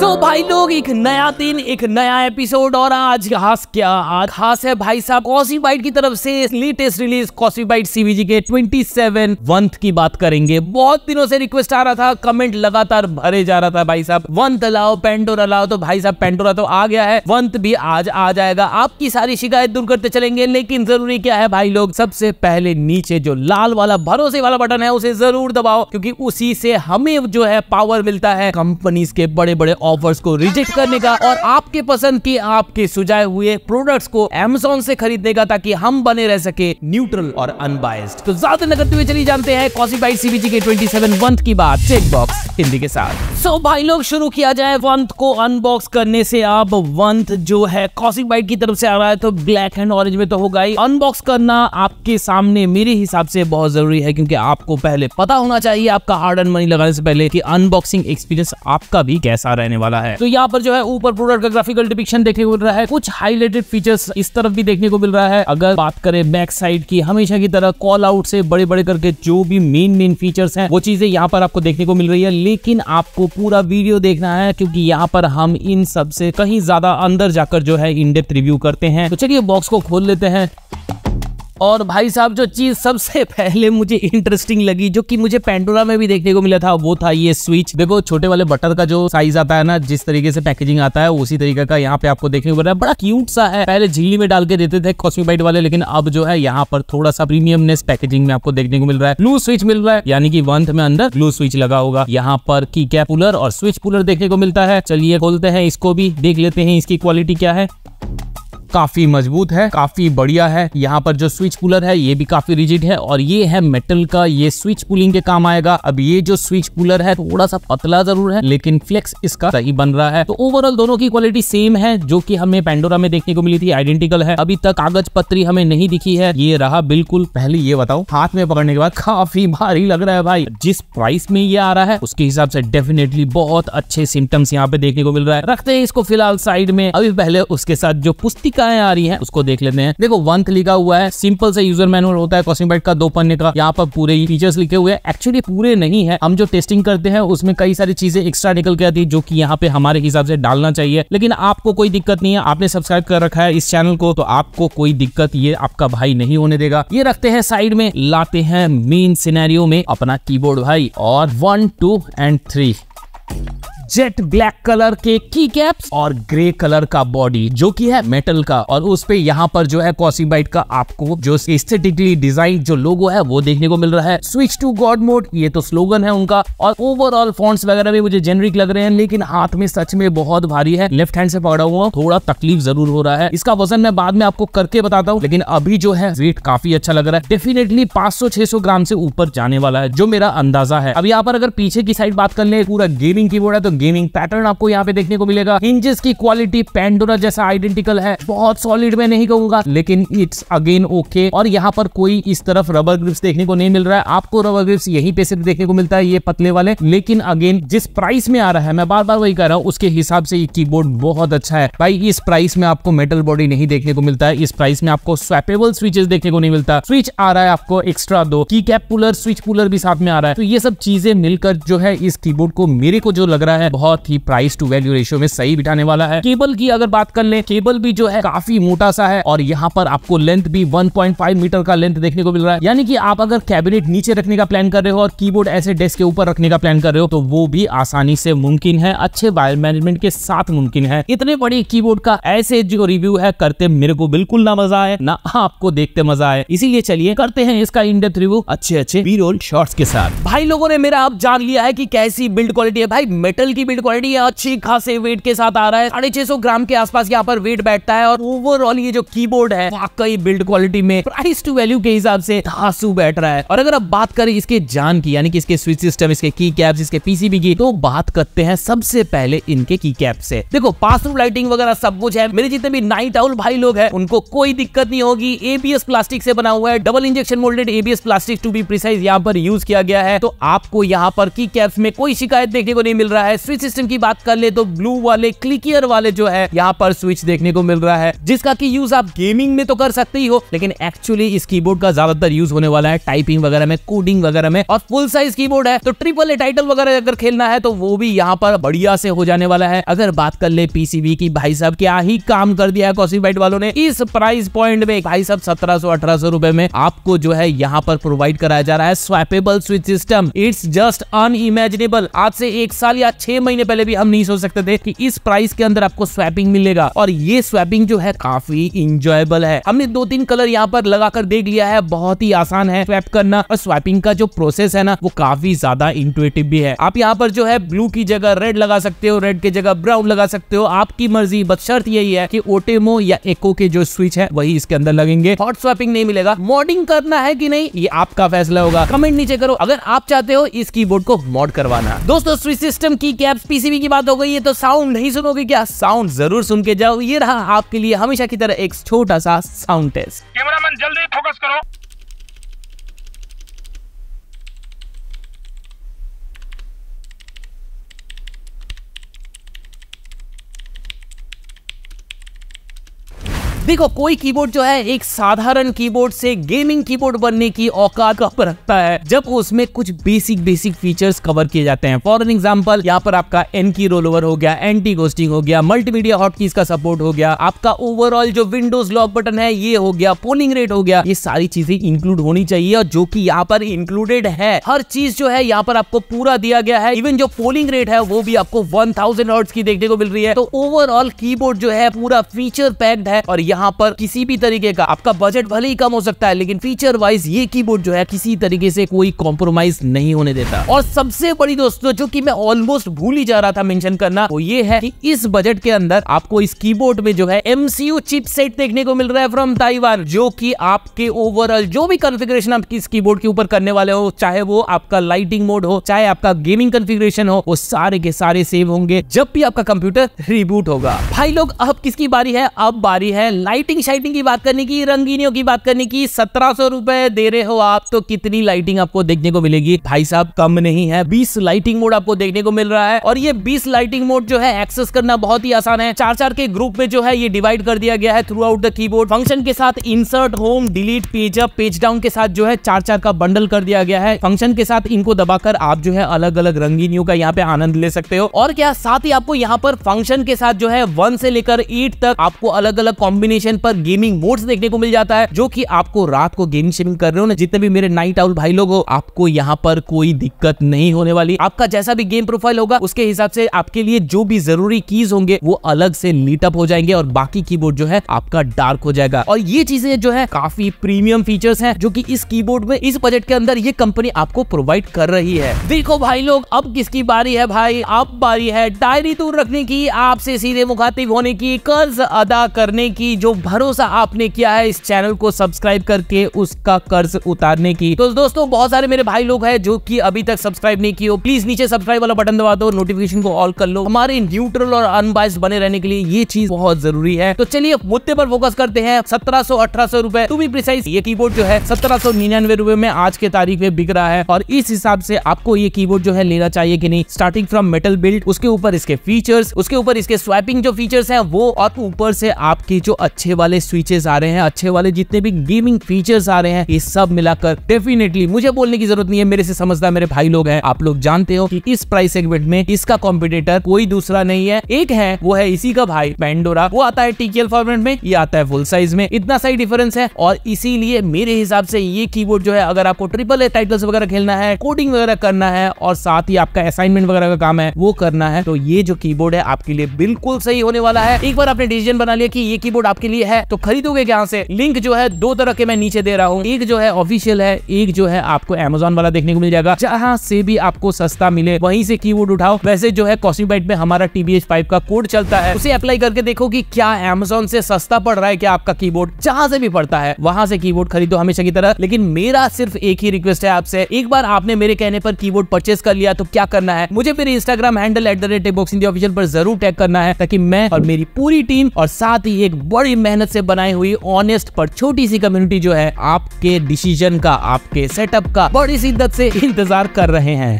सो so, भाई लोग एक नया दिन एक नया एपिसोड और आज खास क्या आज खास है भाई साहब कॉसी बाइट की तरफ से latest release Cosmic byte CVG के 27 वंथ की बात करेंगे बहुत दिनों से रिक्वेस्ट आ रहा था कमेंट लगातार भरे जा रहा था भाई साहब वंथ लाओ पेंडोरा लाओ तो भाई साहब पेंडोरा तो आ गया है वंथ भी आज आ जाएगा आपकी सारी शिकायत दूर करते चलेंगे लेकिन जरूरी क्या है भाई लोग सबसे पहले नीचे जो लाल वाला भरोसे वाला बटन है उसे जरूर दबाओ क्योंकि उसी से हमें जो है पावर मिलता है कंपनीज के बड़े बड़े ऑफर्स को रिजेक्ट करने का और आपके पसंद के आपके सुझाए हुए प्रोडक्ट्स को एमेजोन से खरीदने का ताकि हम बने रह सके न्यूट्रल और अनबायस्ड तो ज्यादा नगर हुए चलिए जानते हैं कॉसीबाइट सीबीजी के 27 वंत की बात चेक बॉक्स हिंदी के साथ सो so, भाई लोग शुरू किया जाए वंथ को अनबॉक्स करने से आप वंथ जो है कॉसिक बाइट की तरफ से आ रहा है तो ब्लैक एंड ऑरेंज में तो होगा ही अनबॉक्स करना आपके सामने मेरे हिसाब से बहुत जरूरी है क्योंकि आपको पहले पता होना चाहिए आपका हार्ड एंड मनी लगाने से पहले कि अनबॉक्सिंग एक्सपीरियंस आपका भी कैसा रहने देने वाला है तो यहाँ पर जो है ऊपर प्रोडक्ट का ग्राफिकल डिपिक्शन देखने को मिल रहा है कुछ हाईलाइटेड फीचर्स इस तरफ भी देखने को मिल रहा है अगर बात करें बैक साइड की हमेशा की तरह कॉल आउट से बड़े बड़े करके जो भी मेन मेन फीचर्स हैं वो चीजें यहाँ पर आपको देखने को मिल रही है लेकिन आपको पूरा वीडियो देखना है क्योंकि यहाँ पर हम इन सबसे कहीं ज्यादा अंदर जाकर जो है इन रिव्यू करते हैं तो चलिए बॉक्स को खोल लेते हैं और भाई साहब जो चीज़ सबसे पहले मुझे इंटरेस्टिंग लगी जो कि मुझे पेंडोरा में भी देखने को मिला था वो था ये स्विच देखो छोटे वाले बटन का जो साइज आता है ना जिस तरीके से पैकेजिंग आता है उसी तरीके का यहाँ पे आपको देखने को मिल रहा है बड़ा क्यूट सा है पहले झीली में डाल के देते थे बाइट वाले लेकिन अब जो है यहाँ पर थोड़ा सा प्रीमियमनेस पैकेजिंग में आपको देखने को मिल रहा है ब्लू स्विच मिल रहा है यानी कि वंथ में अंदर ब्लू स्विच लगा होगा यहाँ पर की कैप कूलर और स्विच कूलर देखने को मिलता है चलिए खोलते हैं इसको भी देख लेते हैं इसकी क्वालिटी क्या है काफी मजबूत है काफी बढ़िया है यहाँ पर जो स्विच कूलर है ये भी काफी रिजिड है और ये है मेटल का ये स्विच पुलिंग के काम आएगा अब ये जो स्विच कूलर है थोड़ा सा पतला जरूर है लेकिन फ्लेक्स इसका सही बन रहा है तो ओवरऑल दोनों की क्वालिटी सेम है जो की हमें पेंडोरा में देखने को मिली थी आइडेंटिकल है अभी तक कागज पत्री हमें नहीं दिखी है ये रहा बिल्कुल पहले ये बताओ हाथ में पकड़ने के बाद काफी भारी लग रहा है भाई जिस प्राइस में ये आ रहा है उसके हिसाब से डेफिनेटली बहुत अच्छे सिम्टम्स यहाँ पे देखने को मिल रहा है रखते हैं इसको फिलहाल साइड में अभी पहले उसके साथ जो पुस्तिक तालिकाएं आ रही है उसको देख लेते हैं देखो वंथ लिखा हुआ है सिंपल से यूजर मैनुअल होता है कॉसिंग का दो पन्ने का यहाँ पर पूरे ही फीचर्स लिखे हुए हैं एक्चुअली पूरे नहीं है हम जो टेस्टिंग करते हैं उसमें कई सारी चीजें एक्स्ट्रा निकल के आती है जो की यहाँ पे हमारे हिसाब से डालना चाहिए लेकिन आपको कोई दिक्कत नहीं है आपने सब्सक्राइब कर रखा है इस चैनल को तो आपको कोई दिक्कत ये आपका भाई नहीं होने देगा ये रखते हैं साइड में लाते हैं मेन सिनेरियो में अपना कीबोर्ड भाई और one two and three jet black colour के की कैप्स और ग्रे कलर का बॉडी जो कि है मेटल का और उस पे यहाँ पर जो है कॉसीबाइट का आपको जो स्थेटिकली डिजाइन जो लोगो है वो देखने को मिल रहा है स्विच टू गॉड मोड ये तो स्लोगन है उनका और ओवरऑल फॉन्ट्स वगैरह भी मुझे जेनरिक लग रहे हैं लेकिन हाथ में सच में बहुत भारी है लेफ्ट हैंड से पकड़ा हुआ थोड़ा तकलीफ जरूर हो रहा है इसका वजन मैं बाद में आपको करके बताता हूँ लेकिन अभी जो है वेट काफी अच्छा लग रहा है डेफिनेटली 500 सौ ग्राम से ऊपर जाने वाला है जो मेरा अंदाजा है अब यहाँ पर अगर पीछे की साइड बात कर ले पूरा गेमिंग की है तो गेमिंग पैटर्न आपको यहाँ पे देखने को मिलेगा हिंजेस की क्वालिटी पेंडोरा जैसा आइडेंटिकल है बहुत सॉलिड में नहीं कहूंगा लेकिन इट्स अगेन ओके और यहाँ पर कोई इस तरफ रबर ग्रिप्स देखने को नहीं मिल रहा है आपको रबर ग्रिप्स यही पे सिर्फ देखने को मिलता है ये पतले वाले लेकिन अगेन जिस प्राइस में आ रहा है मैं बार बार वही कह रहा हूँ उसके हिसाब से ये कीबोर्ड बहुत अच्छा है भाई इस प्राइस में आपको मेटल बॉडी नहीं देखने को मिलता है इस प्राइस में आपको स्वेपेबल स्विचेस देखने को नहीं मिलता स्विच आ रहा है आपको एक्स्ट्रा दो की कैप पुलर स्विच पुलर भी साथ में आ रहा है तो ये सब चीजें मिलकर जो है इस कीबोर्ड को मेरे को जो लग रहा है है बहुत ही प्राइस टू वैल्यू रेशियो में सही बिठाने वाला है केबल की अगर बात कर ले केबल भी जो है काफी मोटा सा है और यहाँ पर आपको लेंथ भी वन मीटर का लेंथ देखने को मिल रहा है यानी कि आप अगर कैबिनेट नीचे रखने का प्लान कर रहे हो और कीबोर्ड ऐसे डेस्क के ऊपर रखने का प्लान कर रहे हो तो वो भी आसानी से मुमकिन है अच्छे वायर मैनेजमेंट के साथ मुमकिन है इतने बड़े कीबोर्ड का ऐसे जो रिव्यू है करते मेरे को बिल्कुल ना मजा आए ना आपको देखते मजा आए इसीलिए चलिए करते हैं इसका इनडेप्थ रिव्यू अच्छे अच्छे बी रोल शॉर्ट्स के साथ भाई लोगों ने मेरा अब जान लिया है कि कैसी बिल्ड क्वालिटी है भाई मेटल की बिल्ड क्वालिटी अच्छी खासे वेट के साथ आ रहा है साढ़े छह ग्राम के आसपास यहाँ पर वेट बैठता है और ओवरऑल ये जो कीबोर्ड है वाकई बिल्ड क्वालिटी में प्राइस टू वैल्यू के हिसाब से धासू बैठ रहा है और अगर आप बात करें इसके जान की यानी कि इसके स्विच सिस्टम इसके की कैप्स इसके पीसीबी की तो बात करते हैं सबसे पहले इनके की कैप से देखो पास रूम लाइटिंग वगैरह सब कुछ है मेरे जितने भी नाइट आउल भाई लोग हैं उनको कोई दिक्कत नहीं होगी एबीएस प्लास्टिक से बना हुआ है double injection moulded ABS plastic to be precise यहाँ पर यूज किया गया है तो आपको यहाँ पर की कैप्स में कोई शिकायत देखने को नहीं मिल रहा है स्विच सिस्टम की बात कर ले तो ब्लू वाले क्लिकियर वाले जो है यहाँ पर स्विच देखने को मिल रहा है जिसका की यूज आप गेमिंग में तो कर सकते ही हो लेकिन एक्चुअली इस कीबोर्ड का ज्यादातर यूज होने वाला है टाइपिंग वगैरह में कोडिंग वगैरह में और फुल साइज कीबोर्ड है तो ट्रिपल ए टाइटल वगैरह अगर खेलना है तो वो भी यहाँ पर बढ़िया से हो जाने वाला है अगर बात कर ले पीसीबी की भाई साहब क्या ही काम कर दिया है कॉसीबाइट वालों ने इस प्राइस पॉइंट में भाई साहब सत्रह सौ अठारह सौ रुपए में आपको जो है यहाँ पर प्रोवाइड कराया जा रहा है swappable switch system it's just unimaginable आज से एक साल या छह छह महीने पहले भी हम नहीं सोच सकते थे कि इस प्राइस के अंदर आपको स्वैपिंग मिलेगा और ये स्वैपिंग जो है काफी इंजॉयबल है हमने दो तीन कलर यहाँ पर लगाकर देख लिया है बहुत ही आसान है स्वैप करना और स्वैपिंग का जो प्रोसेस है ना वो काफी ज्यादा इंटुएटिव भी है आप यहाँ पर जो है ब्लू की जगह रेड लगा सकते हो रेड की जगह ब्राउन लगा सकते हो आपकी मर्जी बस शर्त यही है की ओटेमो या एको के जो स्विच है वही इसके अंदर लगेंगे हॉट स्वैपिंग नहीं मिलेगा मॉडिंग करना है की नहीं ये आपका फैसला होगा कमेंट नीचे करो अगर आप चाहते हो इस कीबोर्ड को मॉड करवाना दोस्तों स्विच सिस्टम की कैप्स पीसीबी की बात हो गई है तो साउंड नहीं सुनोगे क्या साउंड जरूर सुन के जाओ ये रहा आपके लिए हमेशा की तरह एक छोटा सा साउंड टेस्ट कैमरामैन जल्दी फोकस करो देखो कोई कीबोर्ड जो है एक साधारण कीबोर्ड से गेमिंग कीबोर्ड बनने की औकात कब रखता है जब उसमें कुछ बेसिक बेसिक फीचर्स कवर किए जाते हैं फॉर एग्जाम्पल यहाँ पर आपका एन की रोल ओवर हो गया एंटी गोस्टिंग हो गया मल्टीमीडिया हॉटकीज का सपोर्ट हो गया आपका ओवरऑल जो विंडोज लॉक बटन है ये हो गया पोलिंग रेट हो गया ये सारी चीजें इंक्लूड होनी चाहिए और जो की यहाँ पर इंक्लूडेड है हर चीज जो है यहाँ पर आपको पूरा दिया गया है इवन जो पोलिंग रेट है वो भी आपको वन थाउजेंड की देखने को मिल रही है तो ओवरऑल कीबोर्ड जो है पूरा फीचर पैक्ड है और यहाँ यहाँ पर किसी भी तरीके का आपका बजट भले ही कम हो सकता है लेकिन फीचर वाइज ये कीबोर्ड जो है किसी तरीके से कोई कॉम्प्रोमाइज नहीं होने देता और सबसे बड़ी दोस्तों जो की मैं ऑलमोस्ट भूल ही जा रहा था मेंशन करना वो ये है कि इस बजट के अंदर आपको इस कीबोर्ड में जो है एमसीयू सेट देखने को मिल रहा है फ्रॉम ताइवान जो की आपके ओवरऑल जो भी कॉन्फ़िगरेशन आप किस कीबोर्ड के ऊपर करने वाले हो चाहे वो आपका लाइटिंग मोड हो चाहे आपका गेमिंग कॉन्फ़िगरेशन हो वो सारे के सारे सेव होंगे जब भी आपका कंप्यूटर रिबूट होगा भाई लोग अब किसकी बारी है अब बारी है लाइटिंग शाइटिंग की बात करने की रंगीनियों की बात करने की सत्रह सौ रुपए दे रहे हो आप तो कितनी लाइटिंग आपको देखने को मिलेगी भाई साहब कम नहीं है बीस लाइटिंग मोड आपको देखने को मिल रहा है और ये बीस लाइटिंग मोड जो है एक्सेस करना बहुत ही आसान है चार चार के ग्रुप में जो है ये डिवाइड कर दिया गया है throughout the key function के साथ insert home delete page up page down के साथ जो है चार चार का बंडल कर दिया गया है फंक्शन के साथ इनको दबाकर आप जो है अलग अलग रंगीनियों का यहाँ पे आनंद ले सकते हो और क्या साथ ही आपको यहाँ पर फंक्शन के साथ जो है वन से लेकर एट तक आपको अलग अलग कॉम्बिनेशन एप्लीकेशन पर गेमिंग मोड्स देखने को मिल जाता है जो कि आपको रात को गेमिंग शेमिंग कर रहे हो ना जितने भी मेरे नाइट आउल भाई लोग हो आपको यहाँ पर कोई दिक्कत नहीं होने वाली आपका जैसा भी गेम प्रोफाइल होगा उसके हिसाब से आपके लिए जो भी जरूरी कीज होंगे वो अलग से लीटअप हो जाएंगे और बाकी कीबोर्ड जो है आपका डार्क हो जाएगा और ये चीजें जो है काफी प्रीमियम फीचर्स है जो की इस कीबोर्ड में इस बजट के अंदर ये कंपनी आपको प्रोवाइड कर रही है देखो भाई लोग अब किसकी बारी है भाई अब बारी है डायरी दूर रखने की आपसे सीधे मुखातिब होने की कर्ज अदा करने की जो भरोसा आपने किया है इस चैनल को सब्सक्राइब करके उसका कर्ज उतारने की तो दोस्तों बहुत सारे मेरे भाई लोग हैं जो कि अभी तक सब्सक्राइब नहीं किए प्लीज नीचे सब्सक्राइब वाला बटन दबा दो नोटिफिकेशन को ऑल कर लो हमारे न्यूट्रल और अनबाइस बने रहने के लिए ये चीज बहुत जरूरी है तो चलिए मुद्दे पर फोकस करते हैं सत्रह सौ अठारह सौ रूपए टू बी प्रिसाइज ये कीबोर्ड जो है सत्रह सौ निन्यानवे रूपए में आज के तारीख में बिक रहा है और इस हिसाब से आपको ये कीबोर्ड जो है लेना चाहिए कि नहीं स्टार्टिंग फ्रॉम मेटल बिल्ड उसके ऊपर इसके फीचर्स उसके ऊपर इसके स्वैपिंग जो फीचर्स है वो और ऊपर से आपकी जो अच्छे वाले स्विचेस आ रहे हैं अच्छे वाले जितने भी गेमिंग फीचर्स आ रहे हैं ये सब मिलाकर डेफिनेटली मुझे बोलने की जरूरत नहीं है मेरे से समझदार मेरे भाई लोग हैं आप लोग जानते हो कि इस प्राइस सेगमेंट में इसका कॉम्पिटेटर कोई दूसरा नहीं है एक है वो है इसी का भाई पेंडोरा वो आता है टीकेल फॉर्मेट में ये आता है फुल साइज में इतना सही डिफरेंस है और इसीलिए मेरे हिसाब से ये कीबोर्ड जो है अगर आपको ट्रिपल ए टाइटल्स वगैरह खेलना है कोडिंग वगैरह करना है और साथ ही आपका असाइनमेंट वगैरह का काम है वो करना है तो ये जो कीबोर्ड है आपके लिए बिल्कुल सही होने वाला है एक बार आपने डिसीजन बना लिया कि ये कीबोर्ड आपके के लिए है तो खरीदोगे क्या से लिंक जो है दो तरह के मैं नीचे दे रहा हूँ एक जो है ऑफिशियल है एक जो है आपको एमेजोन वाला देखने को मिल जाएगा जहाँ से भी आपको सस्ता मिले वहीं से की उठाओ वैसे जो है कॉस्मिक में हमारा टीबीएच फाइव का कोड चलता है उसे अप्लाई करके देखो की क्या अमेजोन से सस्ता पड़ रहा है क्या आपका की बोर्ड से भी पड़ता है वहां से की खरीदो हमेशा की तरह लेकिन मेरा सिर्फ एक ही रिक्वेस्ट है आपसे एक बार आपने मेरे कहने पर की परचेस कर लिया तो क्या करना है मुझे मेरे Instagram handle at the rate box India official पर जरूर टैग करना है ताकि मैं और मेरी पूरी टीम और साथ ही एक बड़े बड़ी मेहनत से बनाई हुई ऑनेस्ट पर छोटी सी कम्युनिटी जो है आपके डिसीजन का आपके सेटअप का बड़ी शिद्दत से इंतजार कर रहे हैं